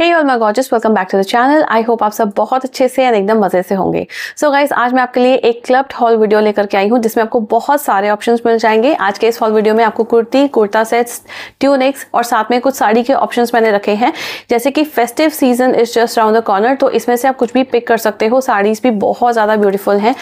hey all my gorgeous welcome back to the channel I hope आप सब बहुत अच्छे से और एकदम मज़े से होंगे सो so गाइज आज मैं आपके लिए एक क्लब हॉल वीडियो लेकर के आई हूँ जिसमें आपको बहुत सारे ऑप्शंस मिल जाएंगे आज के इस हॉल वीडियो में आपको कुर्ती कुर्ता सेट्स ट्यूनिक्स और साथ में कुछ साड़ी के ऑप्शंस मैंने रखे हैं जैसे कि festive season is just round the corner तो इसमें से आप कुछ भी पिक कर सकते हो साड़ीज़ भी बहुत ज़्यादा ब्यूटीफुल हैं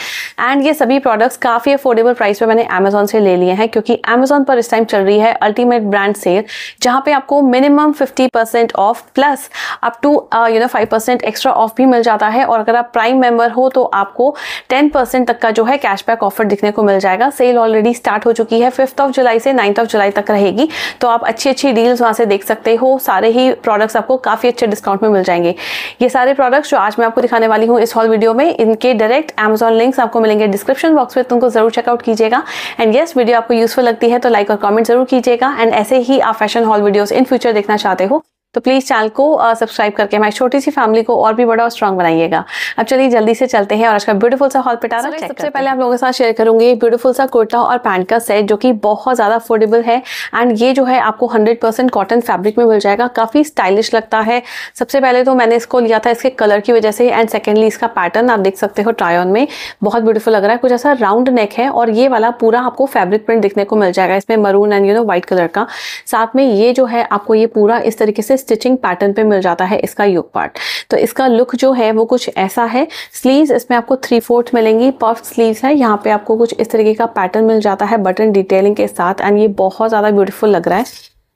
एंड ये सभी प्रोडक्ट्स काफ़ी अफोर्डेबल प्राइस पर मैंने अमेजोन से ले लिए हैं क्योंकि अमेजोन पर इस टाइम चल रही है अल्टीमेट ब्रांड सेल जहाँ पे आपको minimum fifty off plus up to you know five percent extra off भी मिल जाता है और अगर आप प्राइम मेंबर हो तो आपको टेन परसेंट तक का जो है कैशबैक ऑफर दिखने को मिल जाएगा सेल ऑलरेडी स्टार्ट हो चुकी है फिफ्थ ऑफ जुलाई से नाइन्थ ऑफ जुलाई तक रहेगी तो आप अच्छी अच्छी डील्स वहाँ से देख सकते हो सारे ही प्रोडक्ट्स आपको काफ़ी अच्छे डिस्काउंट में मिल जाएंगे ये सारे प्रोडक्ट्स जो आज मैं आपको दिखाने वाली हूँ इस हॉल वीडियो में इनके डायरेक्ट अमेजॉन लिंक्स आपको मिलेंगे डिस्क्रिप्शन बॉक्स में तो उनको ज़रूर चेकआउट कीजिएगा एंड येस वीडियो आपको यूजफुल लगती है तो लाइक और कमेंट जरूर कीजिएगा एंड ऐसे ही आप fashion haul videos in future देखना चाहते हो तो प्लीज़ चैनल को सब्सक्राइब uh, करके हमारी छोटी सी फैमिली को और भी बड़ा और स्ट्रॉन्ग बनाइएगा अब चलिए जल्दी से चलते हैं और आज का ब्यूटीफुल सा हॉल पिटारा so, सबसे पहले आप लोगों के साथ शेयर करूंगी ब्यूटीफुल सा कुर्ता और पैंट का सेट जो कि बहुत ज़्यादा अफोर्डेबल है एंड ये जो है आपको हंड्रेड परसेंट कॉटन फैब्रिक में मिल जाएगा काफ़ी स्टाइलिश लगता है सबसे पहले तो मैंने इसको लिया था इसके कलर की वजह से एंड सेकेंडली इसका पैटर्न आप देख सकते हो ट्रायन में बहुत ब्यूटीफुल लग रहा है कुछ ऐसा राउंड नेक है और ये वाला पूरा आपको फैब्रिक प्रिंट दिखने को मिल जाएगा इसमें maroon and you know white colour का साथ में ये जो है आपको ये पूरा इस तरीके से स्टिचिंग पैटर्न पे मिल जाता है इसका योग पार्ट तो इसका लुक जो है वो कुछ ऐसा है स्लीव्स इसमें आपको थ्री फोर्थ मिलेंगी पफ स्लीव्स है यहाँ पे आपको कुछ इस तरीके का पैटर्न मिल जाता है बटन डिटेलिंग के साथ एंड ये बहुत ज़्यादा ब्यूटीफुल लग रहा है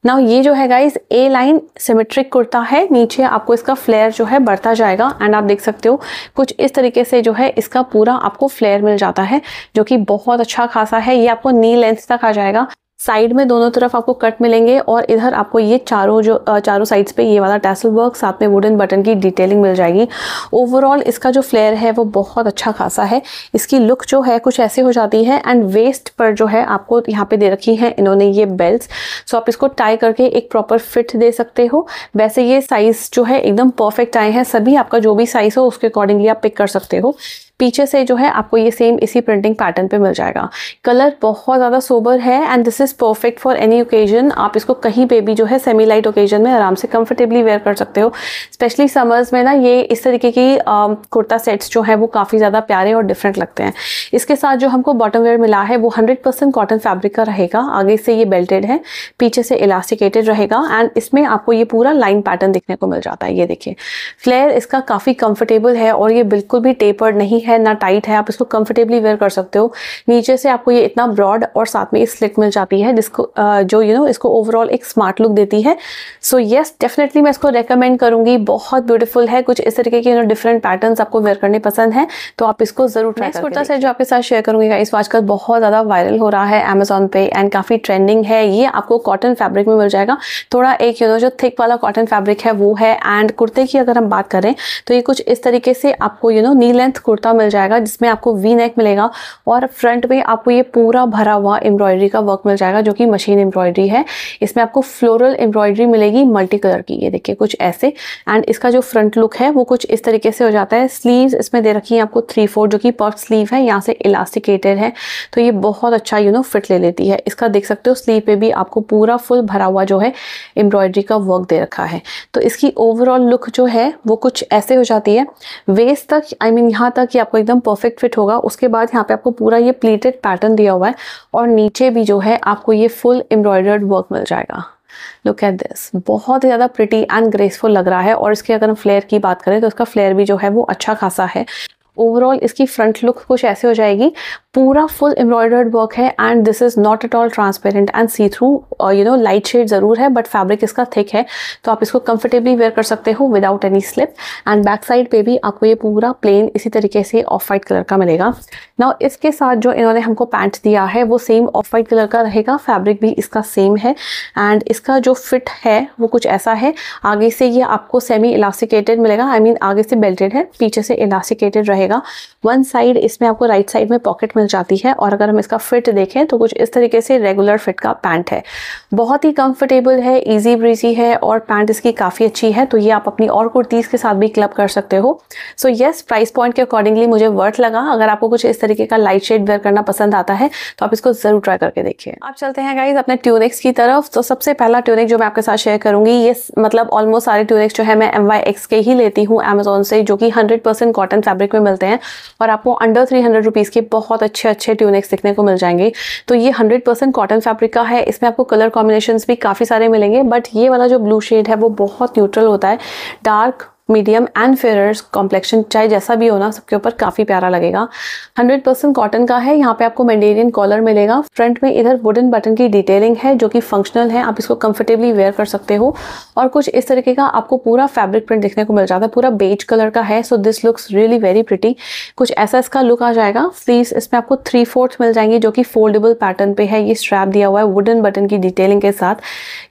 नाउ ये जो है guys A line symmetric kurta है नीचे आपको इसका फ्लेयर जो है बढ़ता जाएगा एंड आप देख सकते हो कुछ इस तरीके से जो है इसका पूरा आपको फ्लेयर मिल जाता है जो कि बहुत अच्छा खासा है ये आपको नी लेंथ तक आ जाएगा साइड में दोनों तरफ आपको कट मिलेंगे और इधर आपको ये चारों जो चारों साइड्स पे ये वाला टैसल वर्क साथ में वुडन बटन की डिटेलिंग मिल जाएगी ओवरऑल इसका जो फ्लेयर है वो बहुत अच्छा खासा है इसकी लुक जो है कुछ ऐसी हो जाती है एंड वेस्ट पर जो है आपको यहाँ पे दे रखी है इन्होंने ये बेल्ट सो आप इसको टाई करके एक प्रॉपर फिट दे सकते हो वैसे ये साइज़ जो है एकदम परफेक्ट आए हैं सभी आपका जो भी साइज़ हो उसके अकॉर्डिंगली आप पिक कर सकते हो पीछे से जो है आपको ये सेम इसी प्रिंटिंग पैटर्न पे मिल जाएगा कलर बहुत ज़्यादा सोबर है and this is perfect for any occasion आप इसको कहीं पे भी जो है सेमी लाइट ओकेजन में आराम से कंफर्टेबली वेयर कर सकते हो स्पेशली समर्स में ना ये इस तरीके की कुर्ता सेट्स जो है वो काफ़ी ज़्यादा प्यारे और डिफरेंट लगते हैं इसके साथ जो हमको बॉटम वेयर मिला है वो हंड्रेड कॉटन फैब्रिक का रहेगा आगे से ये बेल्टेड है पीछे से इलास्टिकेटेड रहेगा एंड इसमें आपको ये पूरा लाइन पैटर्न देखने को मिल जाता है ये देखिए फ्लेयर इसका काफ़ी कंफर्टेबल है और ये बिल्कुल भी टेपर्ड नहीं है है ना टाइट है आप इसको कंफर्टेबली वेयर कर सकते हो नीचे से आपको ये इतना ब्रॉड और साथ में स्लिट मिल जाती है जिसको जो यू you नो know, इसको ओवरऑल एक स्मार्ट लुक देती है सो येस डेफिनेटली मैं इसको रिकमेंड करूंगी बहुत ब्यूटीफुल है कुछ इस तरीके के यू नो डिफरेंट पैटर्न आपको वेयर करने पसंद है तो आप इसको जरूर ट्राई कुर्ता सेट जो आपके साथ शेयर करूंगी इस आजकल बहुत ज़्यादा वायरल हो रहा है अमेजोन पे एंड काफ़ी ट्रेंडिंग है ये आपको कॉटन फैब्रिक में मिल जाएगा थोड़ा एक यू नो जो थिक वाला कॉटन फैब्रिक है वो है एंड कुर्ते की अगर हम बात करें तो ये कुछ इस तरीके से आपको you know knee length kurta मिल जाएगा जिसमें आपको वी नेक मिलेगा और फ्रंट में आपको ये पूरा भरा हुआ एम्ब्रॉयडरी का वर्क मिल जाएगा जो कि मशीन एम्ब्रॉयडरी है इसमें आपको फ्लोरल एम्ब्रॉयडरी मिलेगी मल्टी कलर की ये देखिए कुछ ऐसे एंड इसका जो फ्रंट लुक है वो कुछ इस तरीके से हो जाता है स्लीव इसमें दे रखी है आपको थ्री फोर जो कि पर्फ स्लीव है यहाँ से इलास्टिकेटेड है तो ये बहुत अच्छा यू नो फिट ले लेती है इसका देख सकते हो स्लीव पे भी आपको पूरा फुल भरा हुआ जो है एम्ब्रॉयडरी का वर्क दे रखा है तो इसकी ओवरऑल लुक जो है वो कुछ ऐसे हो जाती है वेस्ट तक आई मीन यहाँ तक या आपको एकदम परफेक्ट फिट होगा उसके बाद यहाँ पे आपको पूरा ये प्लेटेड पैटर्न दिया हुआ है और नीचे भी जो है आपको ये फुल एम्ब्रॉयडर्ड वर्क मिल जाएगा लुक एट दिस बहुत ही ज़्यादा प्रिटी एंड ग्रेसफुल लग रहा है और इसके अगर हम फ्लेयर की बात करें तो इसका फ्लेयर भी जो है वो अच्छा खासा है ओवरऑल इसकी फ्रंट लुक कुछ ऐसे हो जाएगी पूरा फुल एम्ब्रॉयडर्ड वर्क है and this is not at all transparent and see through you know light shade ज़रूर है बट फैब्रिक इसका थिक है तो आप इसको कंफर्टेबली वेयर कर सकते हो without any slip and back side पे भी आपको ये पूरा प्लेन इसी तरीके से ऑफ वाइट कलर का मिलेगा ना इसके साथ जो इन्होंने हमको पैंट दिया है वो सेम ऑफ वाइट कलर का रहेगा फैब्रिक भी इसका सेम है एंड इसका जो फिट है वो कुछ ऐसा है आगे से ये आपको सेमी इलास्टिकेटेड मिलेगा आई I मीन mean, आगे से बेल्टेड है पीछे से इलास्टिकेटेड रहेगा वन साइड इसमें आपको राइट right साइड में पॉकेट मिल जाती है और अगर हम इसका फिट देखें तो कुछ इस तरीके से रेगुलर फिट का पैंट है बहुत ही कंफर्टेबल है इजी ब्रीजी है और पैंट इसकी काफ़ी अच्छी है तो ये आप अपनी और कुर्तीज़ के साथ भी क्लब कर सकते हो सो येस प्राइस पॉइंट के अकॉर्डिंगली मुझे वर्थ लगा अगर आपको कुछ इस तरीके का लाइट शेड वेयर करना पसंद आता है तो आप इसको ज़रूर ट्राई करके देखिए आप चलते हैं गाइज अपने ट्यूनिक्स की तरफ तो सबसे पहला ट्यूनिक जो मैं आपके साथ शेयर करूंगी ये मतलब ऑलमोस्ट सारे ट्यूनिक्स जो है मैं एम के ही लेती हूँ अमेजोन से जो कि हंड्रेड कॉटन फैब्रिक में मिलते हैं और आपको अंडर थ्री हंड्रेड के बहुत अच्छे अच्छे ट्यूनिक्स दिखने को मिल जाएंगे तो ये हंड्रेड परसेंट कॉटन फैब्रिक का है इसमें आपको कलर कॉम्बिनेशन भी काफ़ी सारे मिलेंगे बट ये वाला जो ब्लू शेड है वो बहुत न्यूट्रल होता है dark medium and fairers complexion चाहे जैसा भी हो ना सबके ऊपर काफ़ी प्यारा लगेगा 100% परसेंट कॉटन का है यहाँ पे आपको मैंडेरियन कॉलर मिलेगा फ्रंट में इधर वुडन बटन की डिटेलिंग है जो कि फंक्शनल है आप इसको कंफर्टेबली वेयर कर सकते हो और कुछ इस तरीके का आपको पूरा फैब्रिक प्रिंट देखने को मिल जाता है पूरा बेज कलर का है so this looks really very pretty कुछ ऐसा इसका लुक आ जाएगा फ्लीस इसमें आपको थ्री फोर्थ मिल जाएंगे जो कि फोल्डेबल पैटर्न पे है ये स्ट्रैप दिया हुआ है वुडन बटन की डिटेलिंग के साथ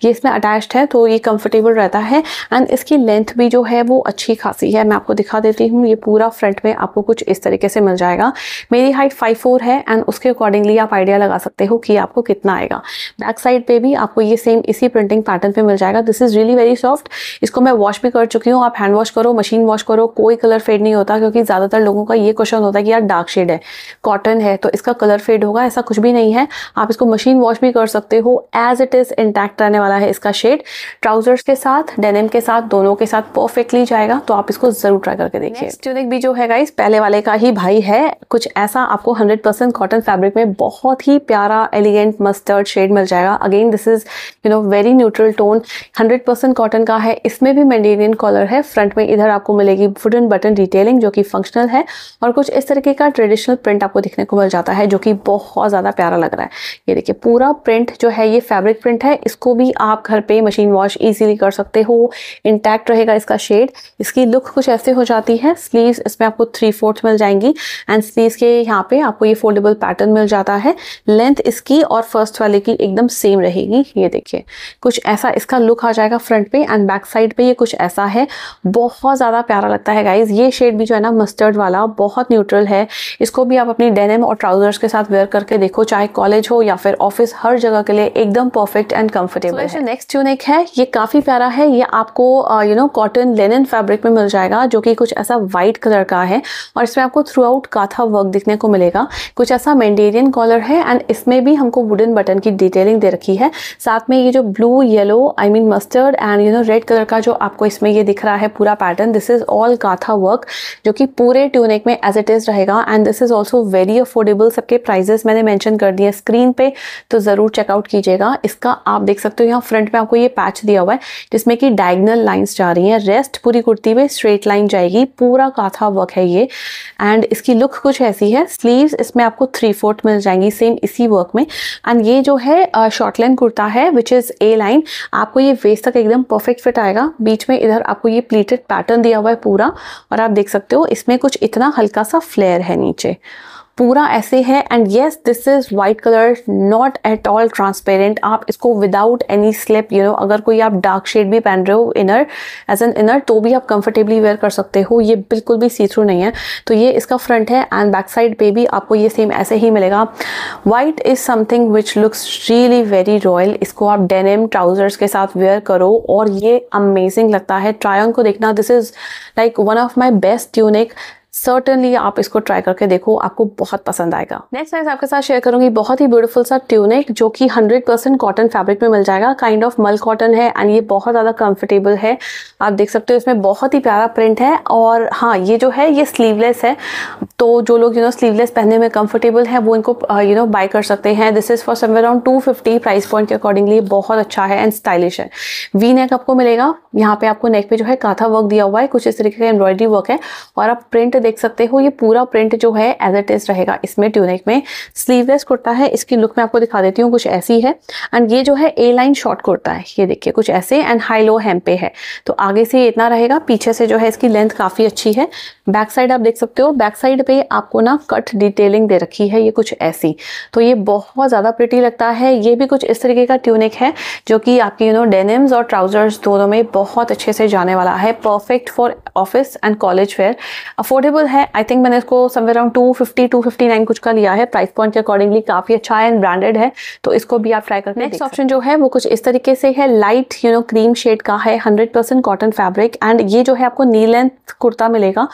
ये इसमें अटैच्ड है तो ये कंफर्टेबल रहता है एंड इसकी लेंथ भी जो है वो अच्छी खासी है मैं आपको दिखा देती हूँ ये पूरा फ्रंट में आपको कुछ इस तरीके से मिल जाएगा मेरी हाइट फाइव फोर है एंड उसके अकॉर्डिंगली आप आइडिया लगा सकते हो कि आपको कितना आएगा बैक साइड पे भी आपको ये सेम इसी प्रिंटिंग पैटर्न पे मिल जाएगा this is really very soft इसको मैं वॉश भी कर चुकी हूँ आप हैंड वॉश करो मशीन वॉश करो कोई कलर फेड नहीं होता क्योंकि ज़्यादातर लोगों का ये क्वेश्चन होता है कि यार डार्क शेड है कॉटन है तो इसका कलर फेड होगा ऐसा कुछ भी नहीं है आप इसको मशीन वॉश भी कर सकते हो एज इट इज़ इंटैक्ट रहने वाला है इसका शेड ट्राउजर्स के साथ डेनिम के साथ दोनों के साथ परफेक्टली जाएगा तो आप इसको जरूर ट्राई करके देखिए ट्यूनिक भी जो है गाइस पहले वाले का ही भाई है कुछ ऐसा आपको 100% परसेंट कॉटन फैब्रिक में बहुत ही प्यारा एलिगेंट मस्टर्ड शेड मिल जाएगा again this is you know very neutral tone 100% percent cotton का है इसमें भी मेंडेरियन कॉलर है फ्रंट में इधर आपको मिलेगी वुडन बटन डिटेलिंग जो कि फंक्शनल है और कुछ इस तरीके का ट्रेडिशनल प्रिंट आपको दिखने को मिल जाता है जो कि बहुत ज़्यादा प्यारा लग रहा है ये देखिए पूरा प्रिंट जो है ये फैब्रिक प्रिंट है इसको भी आप घर पे मशीन वॉश ईजिली कर सकते हो इंटैक्ट रहेगा इसका शेड इसकी लुक कुछ ऐसे हो जाती है स्लीव्स इसमें आपको थ्री फोर्थ मिल जाएंगी एंड स्लीव्स के यहाँ पे आपको ये फोल्डेबल पैटर्न मिल जाता है लेंथ इसकी और फर्स्ट वाले की एकदम सेम रहेगी ये देखिए कुछ ऐसा इसका लुक आ जाएगा फ्रंट पे एंड बैक साइड पे ये कुछ ऐसा है बहुत ज़्यादा प्यारा लगता है गाइज ये शेड भी जो है ना मस्टर्ड वाला बहुत न्यूट्रल है इसको भी आप अपनी डेनिम और ट्राउजर्स के साथ वेयर करके देखो चाहे कॉलेज हो या फिर ऑफिस हर जगह के लिए एकदम perfect and comfortable next unique है ये काफ़ी प्यारा है ये आपको यू नो कॉटन लेन फैब्रिक में मिल जाएगा जो कि कुछ ऐसा वाइट कलर का है और इसमें आपको थ्रू आउट काथा वर्क दिखने को मिलेगा कुछ ऐसा मैंडेरियन कॉलर है एंड इसमें भी हमको वुडन बटन की डिटेलिंग दे रखी है साथ में ये जो blue yellow I mean mustard and you know red colour का जो आपको इसमें ये दिख रहा है पूरा pattern this is all kantha work जो कि पूरे ट्यूनिक में एज इट इज़ रहेगा and this is also very affordable सबके प्राइजेस मैंने मैंशन कर दिए स्क्रीन पे तो ज़रूर चेकआउट कीजिएगा इसका आप देख सकते हो यहाँ फ्रंट में आपको ये पैच दिया हुआ है जिसमें कि डायगनल लाइन्स जा रही हैं रेस्ट पूरी कुर्ती पे स्ट्रेट लाइन जाएगी पूरा काथा वर्क है ये एंड इसकी लुक कुछ ऐसी है स्लीव्स इसमें आपको थ्री फोर्थ मिल जाएंगी सेम इसी वर्क में एंड ये जो है शॉर्ट लाइन कुर्ता है विच इज़ ए लाइन आपको ये वेस्ट तक एकदम परफेक्ट फिट आएगा बीच में इधर आपको ये प्लीटेड पैटर्न दिया हुआ है पूरा और आप देख सकते हो इसमें कुछ इतना हल्का सा फ्लेयर है नीचे पूरा ऐसे है and yes this is white colour not at all transparent आप इसको without any slip you know अगर कोई आप डार्क शेड भी पहन रहे हो इनर एज एन इनर तो भी आप कंफर्टेबली वेयर कर सकते हो ये बिल्कुल भी सी थ्रू नहीं है तो ये इसका फ्रंट है एंड बैक साइड पे भी आपको ये सेम ऐसे ही मिलेगा white is something which looks really very royal इसको आप डेनिम ट्राउजर्स के साथ वेयर करो और ये अमेजिंग लगता है ट्रायन को देखना this is like one of my best unique certainly आप इसको ट्राई करके देखो आपको बहुत पसंद आएगा नेक्स्ट साइज आपके साथ शेयर करूंगी बहुत ही ब्यूटीफुल सा ट्यूनिक जो कि 100% परसेंट कॉटन फैब्रिक में मिल जाएगा काइंड ऑफ मल कॉटन है एंड ये बहुत ज़्यादा कंफर्टेबल है आप देख सकते हो इसमें बहुत ही प्यारा प्रिंट है और हाँ ये जो है ये स्लीवलेस है तो जो लोग यू नो स्लीवलेस पहनने में कंफर्टेबल है वो इनको यू नो बाई कर सकते हैं this is for somewhere around two price point के अकॉर्डिंगली बहुत अच्छा है एंड स्टाइलिश है वी नेक आपको मिलेगा यहाँ पे आपको नेक पे जो है काथा वर्क दिया हुआ है कुछ इस तरीके का एम्ब्रॉयडरी वर्क है और आप प्रिंट देख सकते हो ये पूरा प्रिंट जो है एज एट इज रहेगा इसमें ट्यूनिक में स्लीवलेस कुर्ता है इसकी लुक मैं आपको दिखा देती हूँ कुछ ऐसी है एंड ये जो है ए लाइन शॉर्ट कुर्ता है ये देखिए कुछ ऐसे एंड हाई लो हेम पे है तो आगे से ये इतना रहेगा पीछे से जो है इसकी लेंथ काफ़ी अच्छी है बैक साइड आप देख सकते हो बैक साइड पे आपको ना कट डिटेलिंग दे रखी है ये कुछ ऐसी तो ये बहुत ज़्यादा प्रिटी लगता है ये भी कुछ इस तरीके का ट्यूनिक है जो कि आपकी यू नो डेनिम्स और ट्राउजर्स दोनों में बहुत अच्छे से जाने वाला है perfect for office and college wear affordable affordable है आई थिंक मैंने इसको somewhere around two fifty two fifty nine कुछ का लिया है प्राइस पॉइंट के अकॉर्डिंगली काफ़ी अच्छा है एंड ब्रांडेड है तो इसको भी आप ट्राई करके नेक्स्ट ऑप्शन जो है वो कुछ इस तरीके से है light you know cream shade का है hundred percent cotton fabric and ये जो है आपको नी लेंथ कुर्ता मिलेगा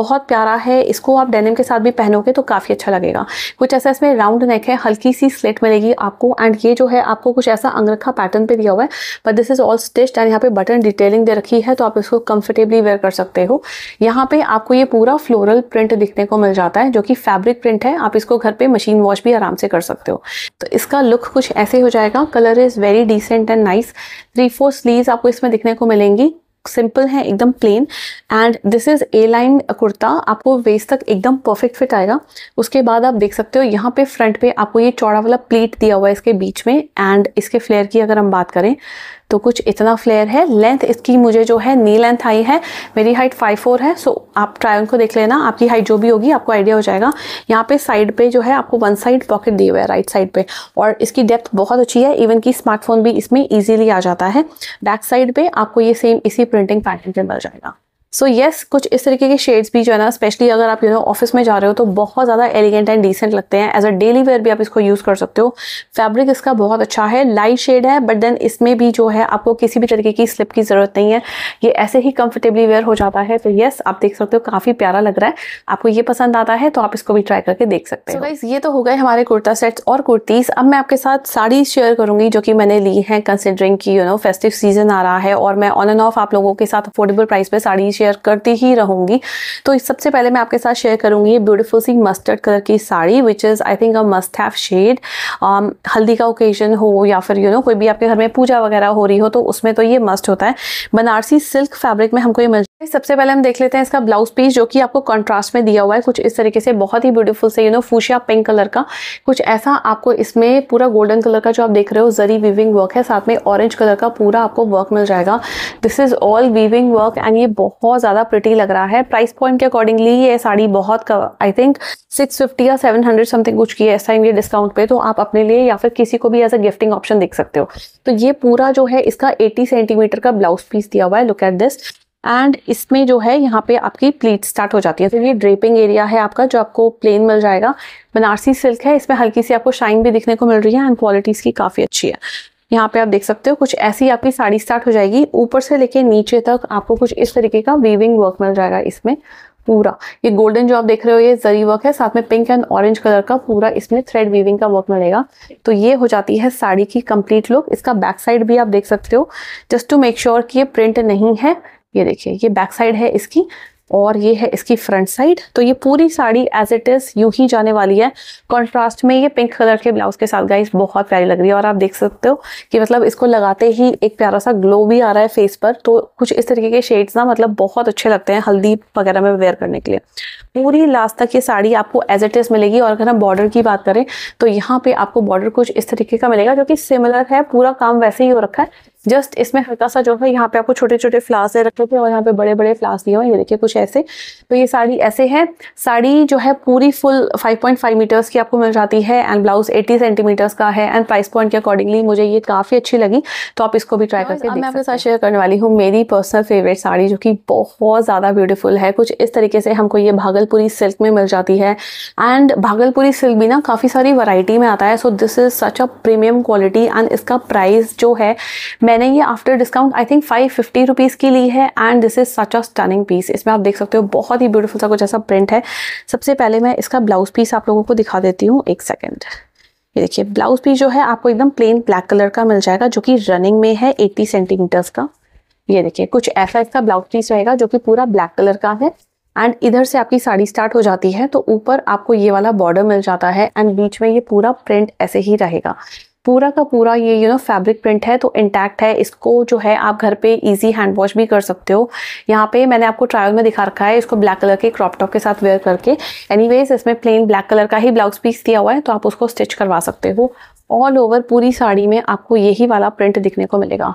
बहुत प्यारा है इसको आप डेनिम के साथ भी पहनोगे तो काफ़ी अच्छा लगेगा कुछ ऐसा इसमें राउंड नेक है हल्की सी स्लेट मिलेगी आपको एंड ये जो है आपको कुछ ऐसा अंगरखा पैटर्न पे दिया हुआ है but this is all stitch and यहाँ पे बटन डिटेलिंग दे रखी है तो आप इसको कंफर्टेबली वेयर कर सकते हो यहाँ पे आपको ये पूरा फ्लोरल प्रिंट दिखने को मिल जाता है जो कि फैब्रिक प्रिंट है आप इसको घर पे मशीन वॉश भी आराम से कर सकते हो तो इसका लुक कुछ ऐसे हो जाएगा colour is very decent and nice three four sleeve आपको इसमें दिखने को मिलेंगी सिंपल है एकदम plain and this is A line kurta आपको वेस्ट तक एकदम परफेक्ट फिट आएगा उसके बाद आप देख सकते हो यहाँ पे फ्रंट पे आपको ये चौड़ा वाला प्लेट दिया हुआ है इसके बीच में एंड इसके फ्लेयर की अगर हम बात करें तो कुछ इतना फ्लेयर है लेंथ इसकी मुझे जो है नी लेंथ आई है मेरी हाइट फाइव फोर है सो आप ट्रायल को देख लेना आपकी हाइट जो भी होगी आपको आइडिया हो जाएगा यहाँ पे साइड पे जो है आपको वन साइड पॉकेट दिए हुए राइट साइड पे और इसकी डेप्थ बहुत अच्छी है इवन की स्मार्टफोन भी इसमें ईजिली आ जाता है बैक साइड पे आपको ये सेम इसी प्रिंटिंग पैटर्न पर मिल जाएगा सो so येस yes, कुछ इस तरीके के शेड्स भी जो है ना स्पेशली अगर आप यू नो ऑफिस में जा रहे हो तो बहुत ज़्यादा एलिगेंट एंड डिसेंट लगते हैं एज अ डेली वेयर भी आप इसको यूज़ कर सकते हो फैब्रिक इसका बहुत अच्छा है लाइट शेड है बट देन इसमें भी जो है आपको किसी भी तरीके की स्लिप की ज़रूरत नहीं है ये ऐसे ही कंफर्टेबली वेयर हो जाता है तो येस yes, आप देख सकते हो काफ़ी प्यारा लग रहा है आपको ये पसंद आता है तो आप इसको भी ट्राई करके देख सकते हैं so ये तो हो गए हमारे कुर्ता सेट्स और कुर्तीज़ अब मैं आपके साथ साड़ीज शेयर करूँगी जो कि मैंने ली हैं कंसिडरिंग की यू नो फेस्टिव सीजन आ रहा है और मैं ऑन एंड ऑफ आप लोगों के साथ अफोर्डेबल प्राइस पर साड़ीज शेयर करती ही रहूंगी तो सबसे पहले मैं आपके साथ शेयर करूंगी ये ब्यूटीफुल सी मस्टर्ड कलर की sari which is I think a must have shade haldi का ओकेजन हो या फिर यू you नो know, कोई भी आपके घर में पूजा वगैरह हो रही हो तो उसमें तो ये मस्ट होता है बनारसी सिल्क फैब्रिक में हमको ये मिल सबसे पहले हम देख लेते हैं इसका ब्लाउज पीस जो कि आपको कंट्रास्ट में दिया हुआ है कुछ इस तरीके से बहुत ही ब्यूटीफुल से you know fuchsia pink colour का कुछ ऐसा आपको इसमें पूरा गोल्डन कलर का जो आप देख रहे हो जरी वीविंग वर्क है साथ में ऑरेंज कलर का पूरा आपको वर्क मिल जाएगा this is all weaving work and ये बहुत ज़्यादा प्रिटी लग रहा है प्राइस पॉइंट के अकॉर्डिंगली ये साड़ी बहुत आई थिंक सिक्स फिफ्टी या सेवन हंड्रेड समथिंग कुछ की है ऐसा टाइम ये डिस्काउंट पे तो आप अपने लिए या फिर किसी को भी एज अ गिफ्टिंग ऑप्शन देख सकते हो तो ये पूरा जो है इसका एटी सेंटीमीटर का ब्लाउज पीस दिया हुआ है लुक एट दिस एंड इसमें जो है यहाँ पे आपकी प्लीट स्टार्ट हो जाती है तो ये ड्रेपिंग एरिया है आपका जो आपको प्लेन मिल जाएगा बनारसी सिल्क है इसमें हल्की सी आपको शाइन भी दिखने को मिल रही है एंड क्वालिटी इसकी काफ़ी अच्छी है यहाँ पे आप देख सकते हो कुछ ऐसी आपकी साड़ी स्टार्ट हो जाएगी ऊपर से लेके नीचे तक आपको कुछ इस तरीके का वीविंग वर्क मिल जाएगा इसमें पूरा ये गोल्डन जो आप देख रहे हो ये जरी वर्क है साथ में पिंक एंड ऑरेंज कलर का पूरा इसमें थ्रेड वीविंग का वर्क मिलेगा तो ये हो जाती है साड़ी की कंप्लीट लुक इसका बैक साइड भी आप देख सकते हो जस्ट टू मेक श्योर कि ये प्रिंट नहीं है ये देखिए ये बैक साइड है इसकी और ये है इसकी फ्रंट साइड तो ये पूरी साड़ी एज इट इज़ यू ही जाने वाली है कॉन्ट्रास्ट में ये पिंक कलर के ब्लाउज के साथ गाइस बहुत प्यारी लग रही है और आप देख सकते हो कि मतलब इसको लगाते ही एक प्यारा सा ग्लो भी आ रहा है फेस पर तो कुछ इस तरीके के शेड्स ना मतलब बहुत अच्छे लगते हैं हल्दी वगैरह में वेयर करने के लिए पूरी लास्ट तक ये साड़ी आपको एज इट इज़ मिलेगी और अगर हम बॉर्डर की बात करें तो यहाँ पे आपको बॉर्डर कुछ इस तरीके का मिलेगा जो कि सिमिलर है पूरा काम वैसे ही हो रखा है जस्ट इसमें हल्का सा जो है यहाँ पे आपको छोटे छोटे फ्लास रखे थे और यहाँ पे बड़े बड़े फ्लास दिए हुए ये देखिए कुछ ऐसे तो ये साड़ी ऐसे है साड़ी जो है पूरी फुल 5.5 मीटर्स की आपको मिल जाती है एंड ब्लाउज 80 सेंटीमीटर्स का है एंड प्राइस पॉइंट के अकॉर्डिंगली मुझे ये काफ़ी अच्छी लगी तो आप इसको भी ट्राई हाँ, करके मैं आपके साथ शेयर करने वाली हूँ मेरी पर्सनल फेवरेट साड़ी जो की बहुत ज़्यादा ब्यूटीफुल है कुछ इस तरीके से हमको ये भागलपुरी सिल्क में मिल जाती है एंड भागलपुरी सिल्क भी ना काफ़ी सारी वराइटी में आता है so this is such a premium quality and इसका प्राइस जो है मैंने ये after discount I think five fifty rupees की ली है and this is such a stunning piece इसमें आप देख सकते हो बहुत ही ब्यूटीफुल सा कुछ ऐसा प्रिंट है सबसे पहले मैं इसका ब्लाउज़ पीस आप लोगों को दिखा देती हूँ एक सेकेंड ये देखिए ब्लाउज पीस जो है आपको एकदम प्लेन ब्लैक कलर का मिल जाएगा जो कि रनिंग में है एट्टी सेंटीमीटर्स का ये देखिए कुछ ऐसा इसका ब्लाउज पीस रहेगा जो कि पूरा ब्लैक कलर का है एंड इधर से आपकी साड़ी स्टार्ट हो जाती है तो ऊपर आपको ये वाला बॉर्डर मिल जाता है एंड बीच में ये पूरा प्रिंट ऐसे ही रहेगा पूरा का पूरा ये यू नो फैब्रिक प्रिंट है तो इंटैक्ट है इसको जो है आप घर पे इजी हैंड वॉश भी कर सकते हो यहाँ पे मैंने आपको ट्रायल में दिखा रखा है इसको ब्लैक कलर के क्रॉप टॉप के साथ वेयर करके एनीवेज इसमें प्लेन ब्लैक कलर का ही ब्लाउज पीस दिया हुआ है तो आप उसको स्टिच करवा सकते हो ऑल ओवर पूरी साड़ी में आपको यही वाला प्रिंट दिखने को मिलेगा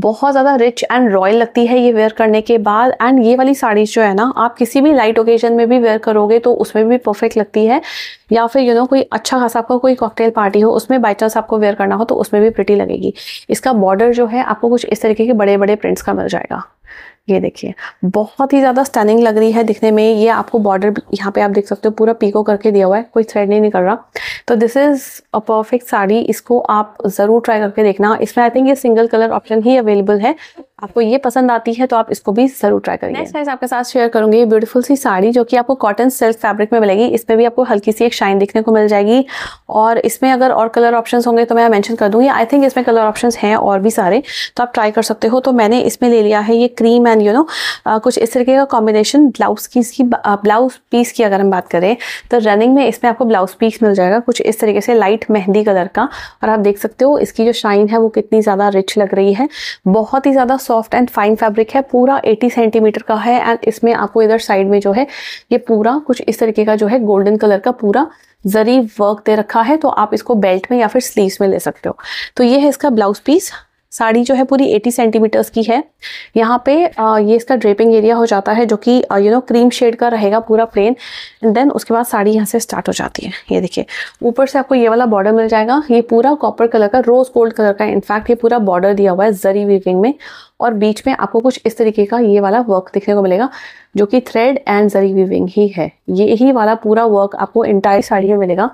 बहुत ज़्यादा रिच एंड रॉयल लगती है ये वेयर करने के बाद एंड ये वाली साड़ीज जो है ना आप किसी भी लाइट ओकेजन में भी वेयर करोगे तो उसमें भी परफेक्ट लगती है या फिर यू नो कोई अच्छा खासा आपका कोई कॉकटेल पार्टी हो उसमें बाई चांस आपको वेयर करना हो तो उसमें भी प्रिटी लगेगी इसका बॉर्डर जो है आपको कुछ इस तरीके के बड़े बड़े प्रिंट्स का मिल जाएगा ये देखिए बहुत ही ज़्यादा स्टनिंग लग रही है दिखने में ये आपको बॉर्डर यहाँ पे आप देख सकते हो पूरा पीको करके दिया हुआ है कोई थ्रेड नहीं निकल रहा तो this is a perfect sari इसको आप ज़रूर ट्राई करके देखना इसमें आई थिंक ये सिंगल कलर ऑप्शन ही अवेलेबल है आपको ये पसंद आती है तो आप इसको भी जरूर ट्राई करिए नेक्स्ट साइज आपके साथ शेयर करूंगी ब्यूटीफुल सी साड़ी जो कि आपको कॉटन सिल्क फैब्रिक में मिलेगी इसमें भी आपको हल्की सी एक शाइन देखने को मिल जाएगी और इसमें अगर और कलर ऑप्शन होंगे तो मैं मैंशन कर दूंगी आई थिंक इसमें कलर ऑप्शन हैं और भी सारे तो आप ट्राई कर सकते हो तो मैंने इसमें ले लिया है ये क्रीम एंड यू नो कुछ इस तरीके का कॉम्बिनेशन ब्लाउज की ब्लाउज पीस की अगर हम बात करें तो रनिंग में इसमें आपको ब्लाउज पीस मिल जाएगा कुछ इस तरीके से लाइट मेहंदी कलर का और आप देख सकते हो इसकी जो शाइन है वो कितनी ज़्यादा रिच लग रही है बहुत ही ज़्यादा सॉफ्ट एंड फाइन फैब्रिक है पूरा 80 सेंटीमीटर का है एंड इसमें आपको इधर साइड में जो है ये पूरा कुछ इस तरीके का जो है गोल्डन कलर का पूरा जरी वर्क दे रखा है तो आप इसको बेल्ट में या फिर स्लीव्स में ले सकते हो तो ये है इसका ब्लाउज पीस साड़ी जो है पूरी 80 सेंटीमीटर्स की है यहाँ पे ये इसका ड्रेपिंग एरिया हो जाता है जो कि यू नो क्रीम शेड का रहेगा पूरा प्लेन एंड देन उसके बाद साड़ी यहाँ से स्टार्ट हो जाती है ये देखिए ऊपर से आपको ये वाला बॉर्डर मिल जाएगा ये पूरा कॉपर कलर का रोज़ गोल्ड कलर का इनफैक्ट ये पूरा बॉर्डर दिया हुआ है जरी वीविंग में और बीच में आपको कुछ इस तरीके का ये वाला वर्क देखने को मिलेगा जो कि थ्रेड एंड जरी वीविंग ही है ये ही वाला पूरा वर्क आपको इंटायर साड़ी में मिलेगा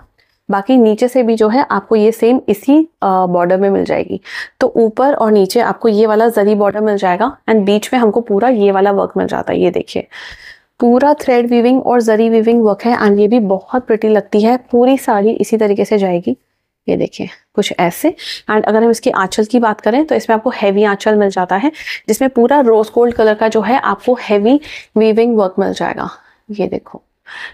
बाकी नीचे से भी जो है आपको ये सेम इसी बॉर्डर में मिल जाएगी तो ऊपर और नीचे आपको ये वाला जरी बॉर्डर मिल जाएगा एंड बीच में हमको पूरा ये वाला वर्क मिल जाता है ये देखिए पूरा थ्रेड वीविंग और जरी वीविंग वर्क है एंड ये भी बहुत प्रिटी लगती है पूरी साड़ी इसी तरीके से जाएगी ये देखिए कुछ ऐसे एंड अगर हम इसकी आंचल की बात करें तो इसमें आपको हैवी आंचल मिल जाता है जिसमें पूरा रोज गोल्ड कलर का जो है आपको हैवी वीविंग वर्क मिल जाएगा ये देखो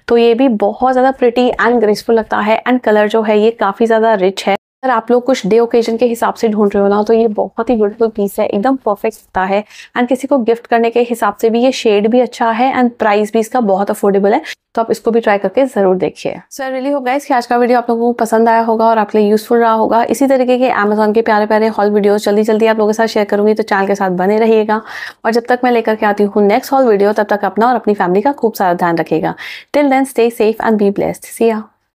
तो ये भी बहुत ज़्यादा प्रिटी एंड ग्रेसफुल लगता है एंड कलर जो है ये काफ़ी ज़्यादा रिच है अगर आप लोग कुछ डे ओकेजन के हिसाब से ढूंढ रहे हो ना तो ये बहुत ही ब्यूटीफुल पीस है एकदम परफेक्ट होता है एंड किसी को गिफ्ट करने के हिसाब से भी ये शेड भी अच्छा है एंड प्राइस भी इसका बहुत अफोर्डेबल है तो आप इसको भी ट्राई करके जरूर देखिए सो आई रियली होगा इसकी आज का वीडियो आप लोगों को पसंद आया होगा और आपके लिए यूजफुल रहा होगा इसी तरीके के अमेजोन के प्यारे प्यारे हॉल वीडियो जल्दी जल्दी आप लोगों के साथ शेयर करूंगी तो चैनल के साथ बने रहिएगा और जब तक मैं लेकर के आती हूँ नेक्स्ट हॉल वीडियो तब तक अपना और अपनी फैमिली का खूब सारा ध्यान रखेगा till then stay safe and be blessed Siya